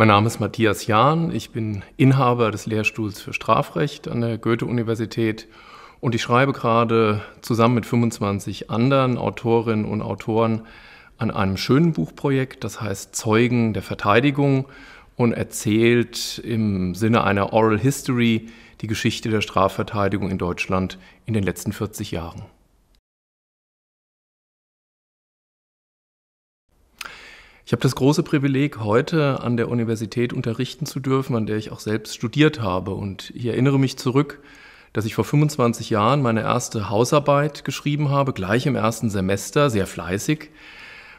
Mein Name ist Matthias Jahn, ich bin Inhaber des Lehrstuhls für Strafrecht an der Goethe-Universität und ich schreibe gerade zusammen mit 25 anderen Autorinnen und Autoren an einem schönen Buchprojekt, das heißt Zeugen der Verteidigung und erzählt im Sinne einer Oral History die Geschichte der Strafverteidigung in Deutschland in den letzten 40 Jahren. Ich habe das große Privileg, heute an der Universität unterrichten zu dürfen, an der ich auch selbst studiert habe. Und ich erinnere mich zurück, dass ich vor 25 Jahren meine erste Hausarbeit geschrieben habe, gleich im ersten Semester, sehr fleißig,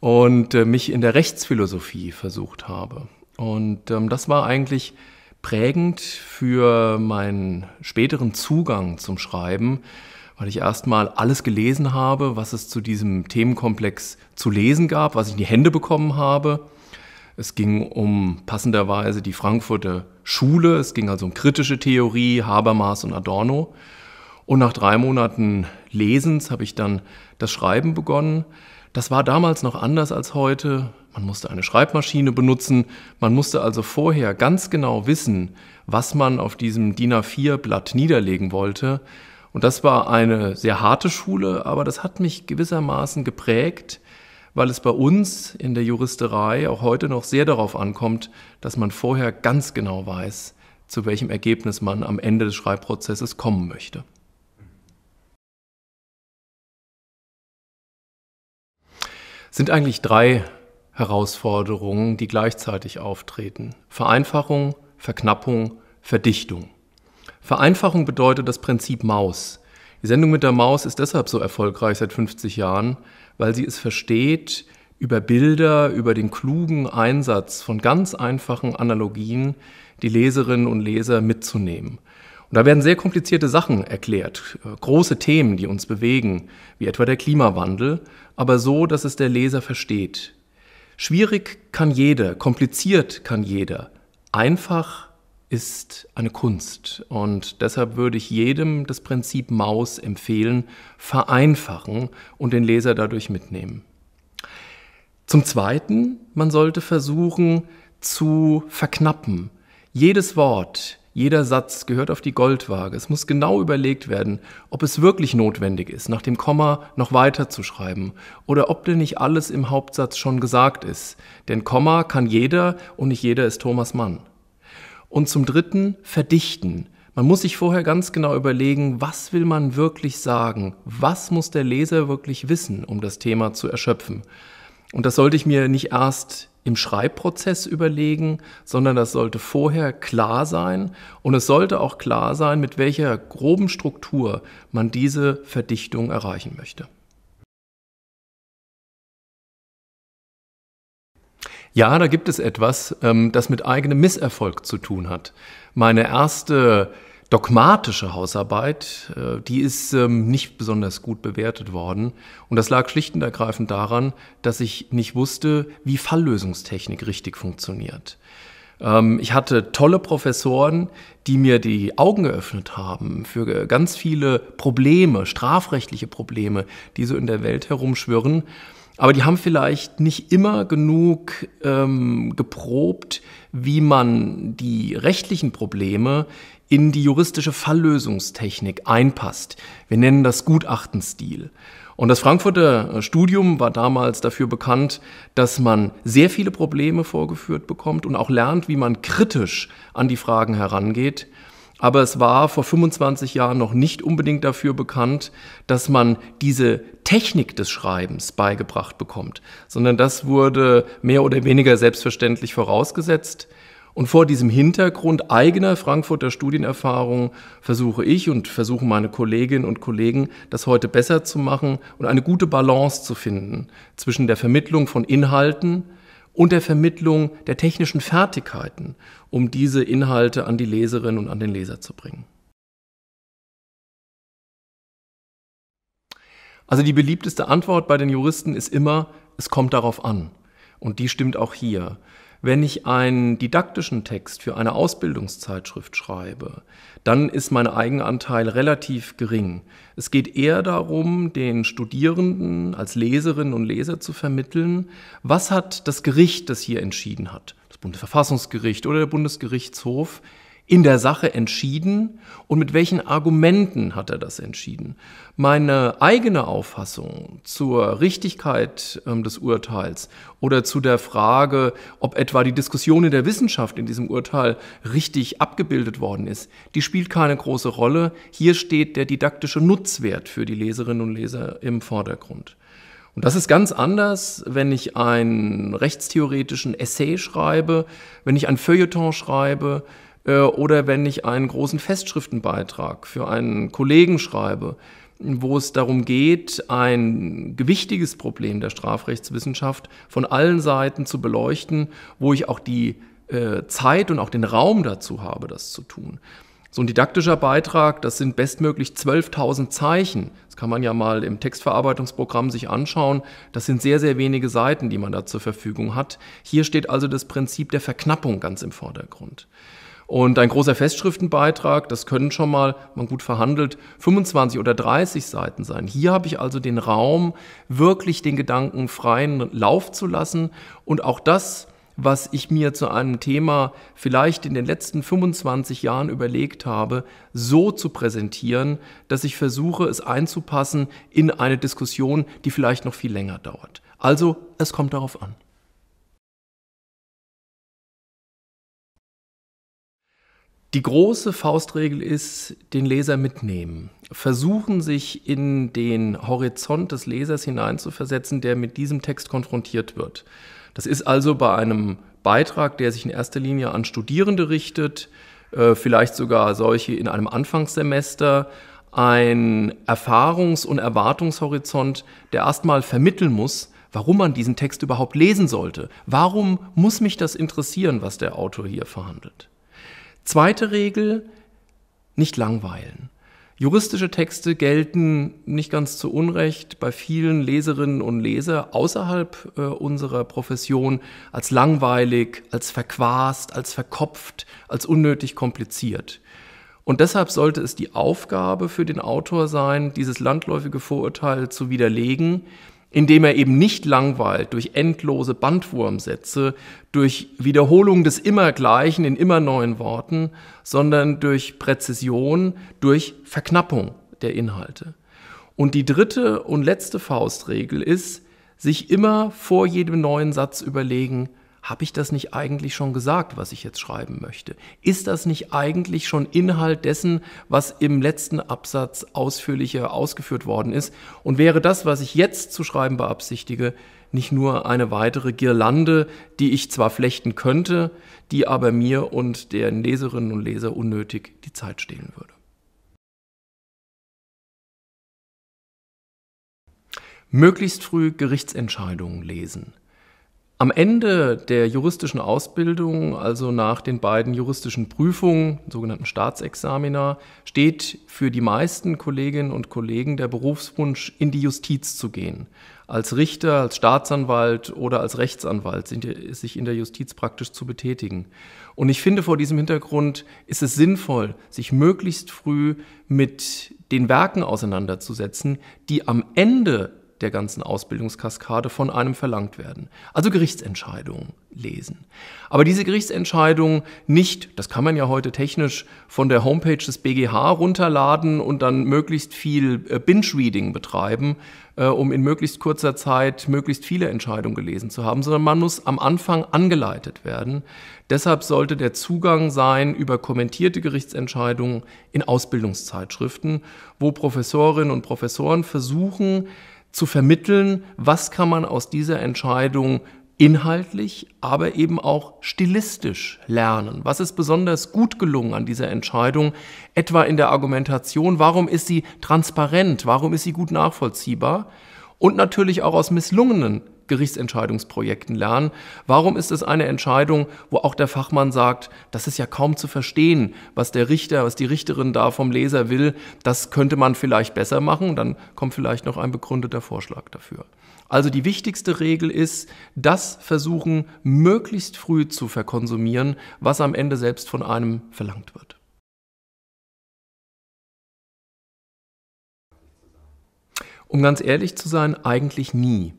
und äh, mich in der Rechtsphilosophie versucht habe. Und ähm, das war eigentlich prägend für meinen späteren Zugang zum Schreiben, weil ich erstmal alles gelesen habe, was es zu diesem Themenkomplex zu lesen gab, was ich in die Hände bekommen habe. Es ging um passenderweise die Frankfurter Schule, es ging also um kritische Theorie, Habermas und Adorno. Und nach drei Monaten Lesens habe ich dann das Schreiben begonnen. Das war damals noch anders als heute. Man musste eine Schreibmaschine benutzen. Man musste also vorher ganz genau wissen, was man auf diesem DIN A4-Blatt niederlegen wollte. Und das war eine sehr harte Schule, aber das hat mich gewissermaßen geprägt, weil es bei uns in der Juristerei auch heute noch sehr darauf ankommt, dass man vorher ganz genau weiß, zu welchem Ergebnis man am Ende des Schreibprozesses kommen möchte. Es sind eigentlich drei Herausforderungen, die gleichzeitig auftreten. Vereinfachung, Verknappung, Verdichtung. Vereinfachung bedeutet das Prinzip Maus. Die Sendung mit der Maus ist deshalb so erfolgreich seit 50 Jahren, weil sie es versteht, über Bilder, über den klugen Einsatz von ganz einfachen Analogien die Leserinnen und Leser mitzunehmen. Und da werden sehr komplizierte Sachen erklärt, äh, große Themen, die uns bewegen, wie etwa der Klimawandel, aber so, dass es der Leser versteht. Schwierig kann jeder, kompliziert kann jeder, einfach ist eine Kunst. Und deshalb würde ich jedem das Prinzip Maus empfehlen, vereinfachen und den Leser dadurch mitnehmen. Zum Zweiten, man sollte versuchen zu verknappen. Jedes Wort, jeder Satz gehört auf die Goldwaage. Es muss genau überlegt werden, ob es wirklich notwendig ist, nach dem Komma noch weiter zu schreiben oder ob denn nicht alles im Hauptsatz schon gesagt ist. Denn Komma kann jeder und nicht jeder ist Thomas Mann. Und zum Dritten verdichten. Man muss sich vorher ganz genau überlegen, was will man wirklich sagen, was muss der Leser wirklich wissen, um das Thema zu erschöpfen. Und das sollte ich mir nicht erst im Schreibprozess überlegen, sondern das sollte vorher klar sein und es sollte auch klar sein, mit welcher groben Struktur man diese Verdichtung erreichen möchte. Ja, da gibt es etwas, ähm, das mit eigenem Misserfolg zu tun hat. Meine erste dogmatische Hausarbeit, äh, die ist ähm, nicht besonders gut bewertet worden. Und das lag schlicht und ergreifend daran, dass ich nicht wusste, wie Falllösungstechnik richtig funktioniert. Ähm, ich hatte tolle Professoren, die mir die Augen geöffnet haben für ganz viele Probleme, strafrechtliche Probleme, die so in der Welt herumschwirren. Aber die haben vielleicht nicht immer genug ähm, geprobt, wie man die rechtlichen Probleme in die juristische Falllösungstechnik einpasst. Wir nennen das Gutachtenstil. Und das Frankfurter äh, Studium war damals dafür bekannt, dass man sehr viele Probleme vorgeführt bekommt und auch lernt, wie man kritisch an die Fragen herangeht aber es war vor 25 Jahren noch nicht unbedingt dafür bekannt, dass man diese Technik des Schreibens beigebracht bekommt, sondern das wurde mehr oder weniger selbstverständlich vorausgesetzt. Und vor diesem Hintergrund eigener Frankfurter Studienerfahrung versuche ich und versuchen meine Kolleginnen und Kollegen, das heute besser zu machen und eine gute Balance zu finden zwischen der Vermittlung von Inhalten, und der Vermittlung der technischen Fertigkeiten, um diese Inhalte an die Leserin und an den Leser zu bringen. Also die beliebteste Antwort bei den Juristen ist immer, es kommt darauf an. Und die stimmt auch hier. Wenn ich einen didaktischen Text für eine Ausbildungszeitschrift schreibe, dann ist mein Eigenanteil relativ gering. Es geht eher darum, den Studierenden als Leserinnen und Leser zu vermitteln, was hat das Gericht, das hier entschieden hat, das Bundesverfassungsgericht oder der Bundesgerichtshof, in der Sache entschieden und mit welchen Argumenten hat er das entschieden. Meine eigene Auffassung zur Richtigkeit äh, des Urteils oder zu der Frage, ob etwa die Diskussion in der Wissenschaft in diesem Urteil richtig abgebildet worden ist, die spielt keine große Rolle. Hier steht der didaktische Nutzwert für die Leserinnen und Leser im Vordergrund. Und das ist ganz anders, wenn ich einen rechtstheoretischen Essay schreibe, wenn ich ein Feuilleton schreibe, äh, oder wenn ich einen großen Festschriftenbeitrag für einen Kollegen schreibe, wo es darum geht, ein gewichtiges Problem der Strafrechtswissenschaft von allen Seiten zu beleuchten, wo ich auch die äh, Zeit und auch den Raum dazu habe, das zu tun. So ein didaktischer Beitrag, das sind bestmöglich 12.000 Zeichen. Das kann man ja mal im Textverarbeitungsprogramm sich anschauen. Das sind sehr, sehr wenige Seiten, die man da zur Verfügung hat. Hier steht also das Prinzip der Verknappung ganz im Vordergrund. Und ein großer Festschriftenbeitrag, das können schon mal, man gut verhandelt, 25 oder 30 Seiten sein. Hier habe ich also den Raum, wirklich den Gedanken freien Lauf zu lassen und auch das, was ich mir zu einem Thema vielleicht in den letzten 25 Jahren überlegt habe, so zu präsentieren, dass ich versuche, es einzupassen in eine Diskussion, die vielleicht noch viel länger dauert. Also, es kommt darauf an. Die große Faustregel ist, den Leser mitnehmen. Versuchen, sich in den Horizont des Lesers hineinzuversetzen, der mit diesem Text konfrontiert wird. Das ist also bei einem Beitrag, der sich in erster Linie an Studierende richtet, äh, vielleicht sogar solche in einem Anfangssemester, ein Erfahrungs- und Erwartungshorizont, der erstmal vermitteln muss, warum man diesen Text überhaupt lesen sollte. Warum muss mich das interessieren, was der Autor hier verhandelt? Zweite Regel, nicht langweilen. Juristische Texte gelten nicht ganz zu Unrecht bei vielen Leserinnen und Leser außerhalb äh, unserer Profession als langweilig, als verquast, als verkopft, als unnötig kompliziert. Und deshalb sollte es die Aufgabe für den Autor sein, dieses landläufige Vorurteil zu widerlegen, indem er eben nicht langweilt durch endlose Bandwurmsätze, durch Wiederholung des Immergleichen in immer neuen Worten, sondern durch Präzision, durch Verknappung der Inhalte. Und die dritte und letzte Faustregel ist, sich immer vor jedem neuen Satz überlegen, habe ich das nicht eigentlich schon gesagt, was ich jetzt schreiben möchte? Ist das nicht eigentlich schon Inhalt dessen, was im letzten Absatz ausführlicher ausgeführt worden ist? Und wäre das, was ich jetzt zu schreiben beabsichtige, nicht nur eine weitere Girlande, die ich zwar flechten könnte, die aber mir und den Leserinnen und Leser unnötig die Zeit stehlen würde? Möglichst früh Gerichtsentscheidungen lesen. Am Ende der juristischen Ausbildung, also nach den beiden juristischen Prüfungen, sogenannten Staatsexamina, steht für die meisten Kolleginnen und Kollegen der Berufswunsch, in die Justiz zu gehen. Als Richter, als Staatsanwalt oder als Rechtsanwalt sind, sich in der Justiz praktisch zu betätigen. Und ich finde, vor diesem Hintergrund ist es sinnvoll, sich möglichst früh mit den Werken auseinanderzusetzen, die am Ende der ganzen Ausbildungskaskade von einem verlangt werden. Also Gerichtsentscheidungen lesen. Aber diese Gerichtsentscheidungen nicht, das kann man ja heute technisch von der Homepage des BGH runterladen und dann möglichst viel äh, Binge-Reading betreiben, äh, um in möglichst kurzer Zeit möglichst viele Entscheidungen gelesen zu haben, sondern man muss am Anfang angeleitet werden. Deshalb sollte der Zugang sein über kommentierte Gerichtsentscheidungen in Ausbildungszeitschriften, wo Professorinnen und Professoren versuchen, zu vermitteln, was kann man aus dieser Entscheidung inhaltlich, aber eben auch stilistisch lernen. Was ist besonders gut gelungen an dieser Entscheidung, etwa in der Argumentation, warum ist sie transparent, warum ist sie gut nachvollziehbar und natürlich auch aus misslungenen Gerichtsentscheidungsprojekten lernen? Warum ist es eine Entscheidung, wo auch der Fachmann sagt, das ist ja kaum zu verstehen, was der Richter, was die Richterin da vom Leser will, das könnte man vielleicht besser machen, dann kommt vielleicht noch ein begründeter Vorschlag dafür. Also die wichtigste Regel ist, das versuchen möglichst früh zu verkonsumieren, was am Ende selbst von einem verlangt wird. Um ganz ehrlich zu sein, eigentlich nie.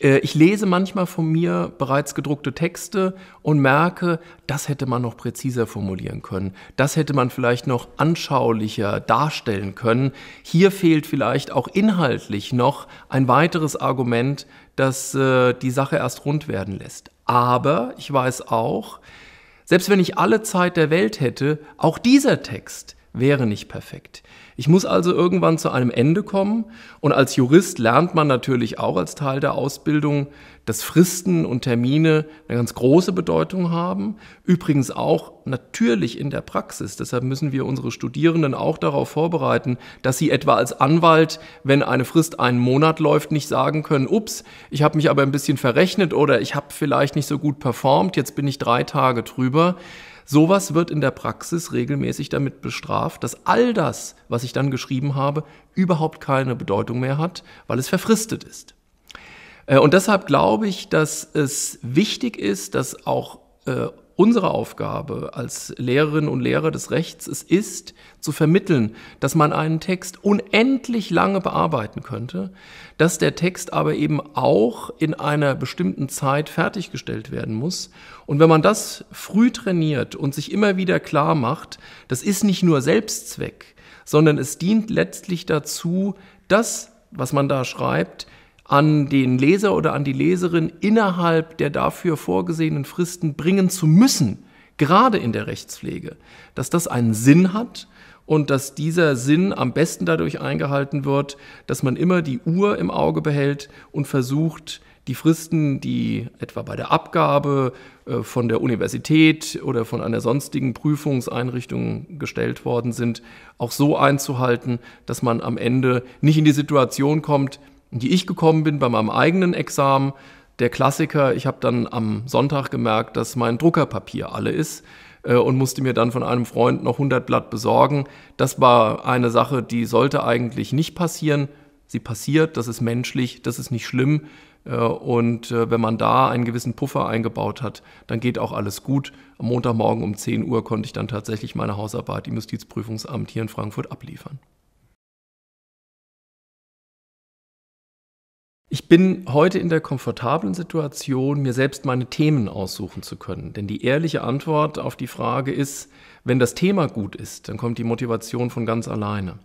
Äh, ich lese manchmal von mir bereits gedruckte Texte und merke, das hätte man noch präziser formulieren können. Das hätte man vielleicht noch anschaulicher darstellen können. Hier fehlt vielleicht auch inhaltlich noch ein weiteres Argument, das äh, die Sache erst rund werden lässt. Aber ich weiß auch, selbst wenn ich alle Zeit der Welt hätte, auch dieser Text wäre nicht perfekt. Ich muss also irgendwann zu einem Ende kommen und als Jurist lernt man natürlich auch als Teil der Ausbildung, dass Fristen und Termine eine ganz große Bedeutung haben. Übrigens auch natürlich in der Praxis. Deshalb müssen wir unsere Studierenden auch darauf vorbereiten, dass sie etwa als Anwalt, wenn eine Frist einen Monat läuft, nicht sagen können, ups, ich habe mich aber ein bisschen verrechnet oder ich habe vielleicht nicht so gut performt, jetzt bin ich drei Tage drüber. Sowas wird in der Praxis regelmäßig damit bestraft, dass all das, was ich dann geschrieben habe, überhaupt keine Bedeutung mehr hat, weil es verfristet ist. Äh, und deshalb glaube ich, dass es wichtig ist, dass auch äh, unsere Aufgabe als Lehrerinnen und Lehrer des Rechts es ist, zu vermitteln, dass man einen Text unendlich lange bearbeiten könnte, dass der Text aber eben auch in einer bestimmten Zeit fertiggestellt werden muss. Und wenn man das früh trainiert und sich immer wieder klar macht, das ist nicht nur Selbstzweck, sondern es dient letztlich dazu, das, was man da schreibt, an den Leser oder an die Leserin innerhalb der dafür vorgesehenen Fristen bringen zu müssen, gerade in der Rechtspflege, dass das einen Sinn hat und dass dieser Sinn am besten dadurch eingehalten wird, dass man immer die Uhr im Auge behält und versucht, die Fristen, die etwa bei der Abgabe äh, von der Universität oder von einer sonstigen Prüfungseinrichtung gestellt worden sind, auch so einzuhalten, dass man am Ende nicht in die Situation kommt, in die ich gekommen bin bei meinem eigenen Examen. Der Klassiker, ich habe dann am Sonntag gemerkt, dass mein Druckerpapier alle ist äh, und musste mir dann von einem Freund noch 100 Blatt besorgen. Das war eine Sache, die sollte eigentlich nicht passieren. Sie passiert, das ist menschlich, das ist nicht schlimm. Äh, und äh, wenn man da einen gewissen Puffer eingebaut hat, dann geht auch alles gut. Am Montagmorgen um 10 Uhr konnte ich dann tatsächlich meine Hausarbeit im Justizprüfungsamt hier in Frankfurt abliefern. Ich bin heute in der komfortablen Situation, mir selbst meine Themen aussuchen zu können. Denn die ehrliche Antwort auf die Frage ist, wenn das Thema gut ist, dann kommt die Motivation von ganz alleine.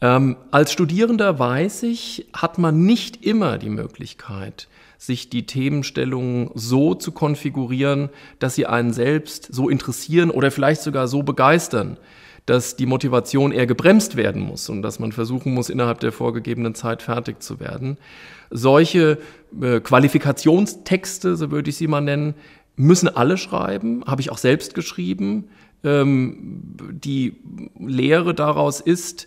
Ähm, als Studierender weiß ich, hat man nicht immer die Möglichkeit, sich die Themenstellungen so zu konfigurieren, dass sie einen selbst so interessieren oder vielleicht sogar so begeistern, dass die Motivation eher gebremst werden muss und dass man versuchen muss, innerhalb der vorgegebenen Zeit fertig zu werden. Solche äh, Qualifikationstexte, so würde ich sie mal nennen, müssen alle schreiben, habe ich auch selbst geschrieben. Ähm, die Lehre daraus ist,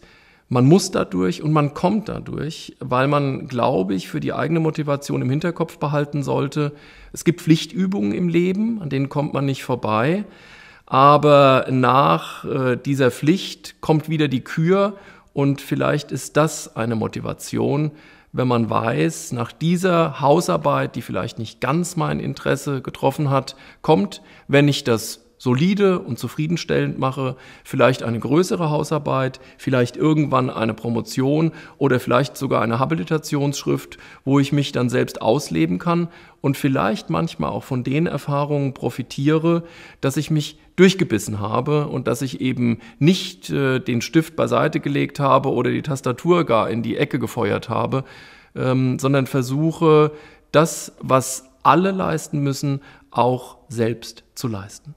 man muss dadurch und man kommt dadurch, weil man, glaube ich, für die eigene Motivation im Hinterkopf behalten sollte, es gibt Pflichtübungen im Leben, an denen kommt man nicht vorbei. Aber nach äh, dieser Pflicht kommt wieder die Kür und vielleicht ist das eine Motivation, wenn man weiß, nach dieser Hausarbeit, die vielleicht nicht ganz mein Interesse getroffen hat, kommt, wenn ich das solide und zufriedenstellend mache, vielleicht eine größere Hausarbeit, vielleicht irgendwann eine Promotion oder vielleicht sogar eine Habilitationsschrift, wo ich mich dann selbst ausleben kann und vielleicht manchmal auch von den Erfahrungen profitiere, dass ich mich durchgebissen habe und dass ich eben nicht äh, den Stift beiseite gelegt habe oder die Tastatur gar in die Ecke gefeuert habe, ähm, sondern versuche, das, was alle leisten müssen, auch selbst zu leisten.